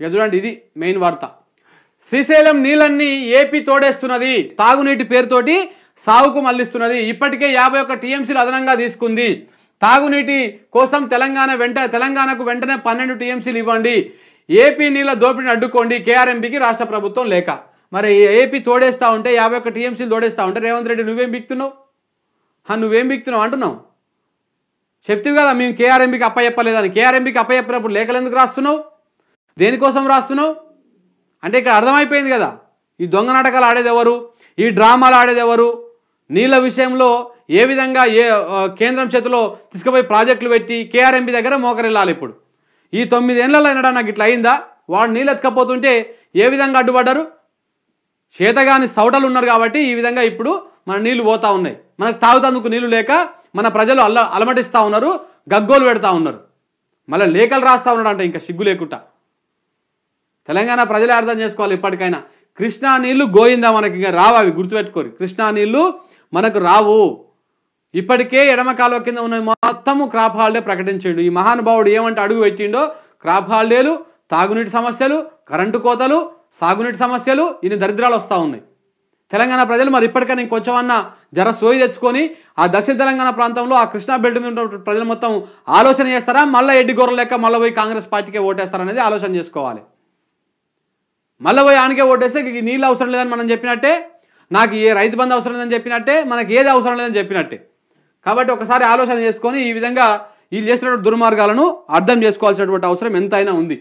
ఇక చూడండి ఇది మెయిన్ వార్త శ్రీశైలం నీళ్ళన్ని ఏపీ తోడేస్తున్నది తాగునీటి పేరుతోటి సాగుకు మళ్లిస్తున్నది ఇప్పటికే యాభై ఒక్క టీఎంసీలు అదనంగా తీసుకుంది తాగునీటి కోసం తెలంగాణ వెంట తెలంగాణకు వెంటనే పన్నెండు టీఎంసీలు ఇవ్వండి ఏపీ నీళ్ళ దోపిడిని అడ్డుకోండి కేఆర్ఎంపీకి రాష్ట్ర ప్రభుత్వం లేక మరి ఏపీ తోడేస్తూ ఉంటే యాభై ఒక్క టీఎంసీలు తోడేస్తూ ఉంటే రేవంత్ రెడ్డి నువ్వేం బిక్తున్నావు నువ్వేం బిక్తున్నావు అంటున్నావు చెప్తే కదా మేము కేఆర్ఎంపీకి అప్పచెప్పలేదని కేఆర్ఎంపీకి అప్పచెప్పినప్పుడు లేఖలు ఎందుకు రాస్తున్నావు దేనికోసం రాస్తున్నావు అంటే ఇక్కడ అర్థమైపోయింది కదా ఈ దొంగ నాటకాలు ఆడేది ఎవరు ఈ డ్రామాలు ఆడేది ఎవరు నీళ్ళ విషయంలో ఏ విధంగా ఏ కేంద్రం చేతిలో తీసుకుపోయి ప్రాజెక్టులు పెట్టి కేఆర్ఎంపి దగ్గర మోకరిల్లాలి ఇప్పుడు ఈ తొమ్మిదేళ్లలో వినడా నాకు ఇట్లా అయిందా వాడు నీళ్ళు ఎత్తుకపోతుంటే ఏ విధంగా అడ్డుపడ్డారు చేతగాని సౌటలు ఉన్నారు కాబట్టి ఈ విధంగా ఇప్పుడు మన నీళ్లు పోతూ ఉన్నాయి మనకు తాగుతందుకు నీళ్లు లేక మన ప్రజలు అల్ల అలమటిస్తూ ఉన్నారు గగ్గోలు పెడతా ఉన్నారు మళ్ళీ లేఖలు రాస్తూ ఉన్నాడు అంటే ఇంకా సిగ్గు లేకుండా తెలంగాణ ప్రజలే అర్థం చేసుకోవాలి ఇప్పటికైనా కృష్ణా నీళ్లు గోయిందా మనకి ఇంకా రావు అవి గుర్తుపెట్టుకోరు కృష్ణా నీళ్లు మనకు రావు ఇప్పటికే ఎడమ కాలువ కింద ఉన్న మొత్తము క్రాప్ హాలిడే ప్రకటించిండు ఈ మహానుభావుడు ఏమంటే అడుగు పెట్టిండో క్రాప్ హాలిడేలు తాగునీటి సమస్యలు కరెంటు కోతలు సాగునీటి సమస్యలు ఇన్ని దరిద్రాలు వస్తూ ఉన్నాయి తెలంగాణ ప్రజలు మరి ఇప్పటికైనా ఇంకొంచెమన్నా జర సోయి తెచ్చుకొని ఆ దక్షిణ తెలంగాణ ప్రాంతంలో ఆ కృష్ణా బెల్ట్ మీద ప్రజలు మొత్తం ఆలోచన చేస్తారా మళ్ళీ ఎడ్డి గొర్రెలు లేక మళ్ళీ పోయి కాంగ్రెస్ పార్టీకే ఓటేస్తారనేది ఆలోచన చేసుకోవాలి మళ్ళీ పోయి ఆనకే ఓటేస్తే నీళ్ళు అవసరం లేదని మనం చెప్పినట్టే నాకు ఏ రైతు బంధు అవసరం లేదని చెప్పినట్టే మనకి ఏది అవసరం లేదని చెప్పినట్టే కాబట్టి ఒకసారి ఆలోచన చేసుకొని ఈ విధంగా వీళ్ళు చేస్తున్న దుర్మార్గాలను అర్థం చేసుకోవాల్సినటువంటి అవసరం ఎంతైనా ఉంది